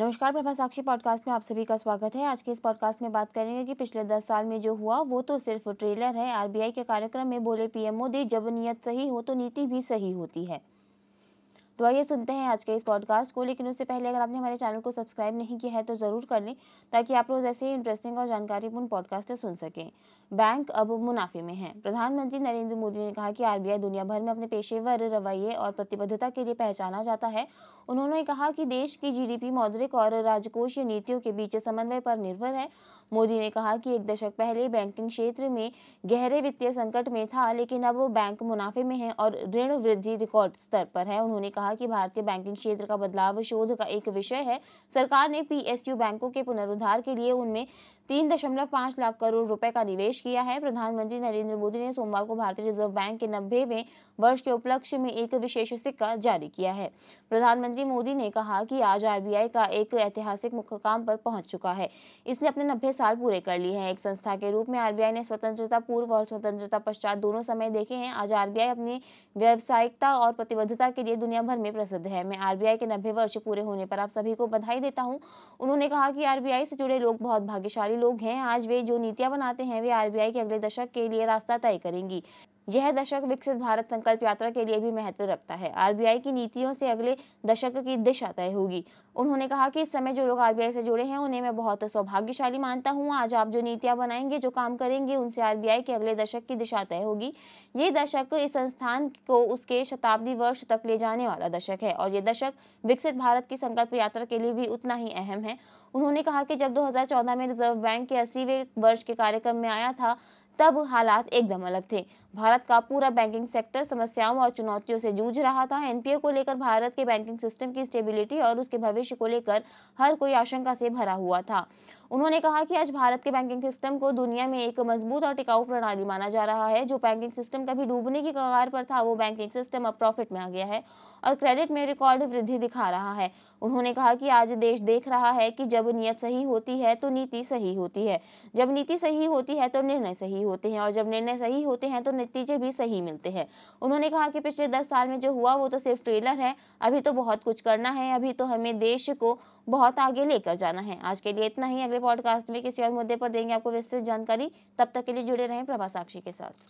नमस्कार प्रभा साक्षी पॉडकास्ट में आप सभी का स्वागत है आज के इस पॉडकास्ट में बात करेंगे कि पिछले दस साल में जो हुआ वो तो सिर्फ ट्रेलर है आरबीआई के कार्यक्रम में बोले पीएम मोदी जब नियत सही हो तो नीति भी सही होती है तो आइए सुनते हैं आज के इस पॉडकास्ट को लेकिन उससे पहले अगर आपने हमारे चैनल को सब्सक्राइब नहीं किया है तो ज़रूर कर लें ताकि आप रोज़ ऐसे ही इंटरेस्टिंग और जानकारीपूर्ण पॉडकास्ट सुन सकें बैंक अब मुनाफे में है प्रधानमंत्री नरेंद्र मोदी ने कहा कि आरबीआई दुनिया भर में अपने पेशेवर रवैये और प्रतिबद्धता के लिए पहचाना जाता है उन्होंने कहा कि देश की जीडीपी मौद्रिक और राजकोषीय नीतियों के बीच समन्वय पर निर्भर है मोदी ने कहा कि एक दशक पहले बैंकिंग क्षेत्र में गहरे वित्तीय संकट में था लेकिन अब बैंक मुनाफे में है और ऋण वृद्धि रिकॉर्ड स्तर पर है उन्होंने कहा कहा कि भारतीय बैंकिंग क्षेत्र का बदलाव शोध का एक विषय है सरकार ने पीएसयू बैंकों के पुनरुद्धार के लिए उनमें तीन दशमलव पांच लाख करोड़ रुपए का निवेश किया है प्रधानमंत्री नरेंद्र मोदी ने सोमवार को भारतीय रिजर्व बैंक के नब्बे वर्ष के उपलक्ष्य में एक विशेष सिक्का जारी किया है प्रधानमंत्री मोदी ने कहा कि आज आरबीआई का एक ऐतिहासिक मुकाम पर पहुंच चुका है इसने अपने नब्बे साल पूरे कर लिए हैं एक संस्था के रूप में आरबीआई ने स्वतंत्रता पूर्व और स्वतंत्रता पश्चात दोनों समय देखे हैं आज आरबीआई अपनी व्यावसायिकता और प्रतिबद्धता के लिए दुनिया भर भर में प्रसिद्ध है मैं आरबीआई के नब्बे वर्ष पूरे होने पर आप सभी को बधाई देता हूँ उन्होंने कहा कि आरबीआई से जुड़े लोग बहुत भाग्यशाली लोग हैं आज वे जो नीतियाँ बनाते हैं वे आरबीआई के अगले दशक के लिए रास्ता तय करेंगी यह दशक विकसित भारत संकल्प यात्रा के लिए भी महत्व रखता है आरबीआई की नीतियों से अगले दशक की दिशा तय होगी उन्होंने कहा कि इस समय जो लोग आरबीआई से जुड़े हैं उन्हें मैं बहुत सौभाग्यशाली मानता हूं आज आप जो नीतियां बनाएंगे जो काम करेंगे उनसे आरबीआई के अगले दशक की दिशा तय होगी ये दशक इस संस्थान को उसके शताब्दी वर्ष तक ले जाने वाला दशक है और ये दशक विकसित भारत की संकल्प यात्रा के लिए भी उतना ही अहम है उन्होंने कहा कि जब दो में रिजर्व बैंक के अस्सीवें वर्ष के कार्यक्रम में आया था तब हालात एकदम अलग थे भारत का पूरा बैंकिंग सेक्टर समस्याओं और चुनौतियों से जूझ रहा था एनपीओ को लेकर भारत के बैंकिंग सिस्टम की स्टेबिलिटी और उसके भविष्य को लेकर हर कोई आशंका से भरा हुआ था उन्होंने कहा कि आज भारत के बैंकिंग सिस्टम को दुनिया में एक मजबूत और टिकाऊ प्रणाली माना जा रहा है जो बैंकिंग सिस्टम कभी डूबने की कगार पर था वो बैंकिंग सिस्टम अब प्रॉफिट में आ गया है और क्रेडिट में रिकॉर्ड वृद्धि दिखा रहा है उन्होंने कहा कि आज देश देख रहा है कि जब नीयत सही होती है तो नीति सही होती है जब नीति सही होती है तो निर्णय सही होते हैं और जब निर्णय सही होते हैं तो नतीजे भी सही मिलते हैं उन्होंने कहा कि पिछले दस साल में जो हुआ वो तो सिर्फ ट्रेलर है अभी तो बहुत कुछ करना है अभी तो हमें देश को बहुत आगे लेकर जाना है आज के लिए इतना ही अगले पॉडकास्ट में किसी और मुद्दे पर देंगे आपको विस्तृत जानकारी तब तक के लिए जुड़े रहें प्रभा साक्षी के साथ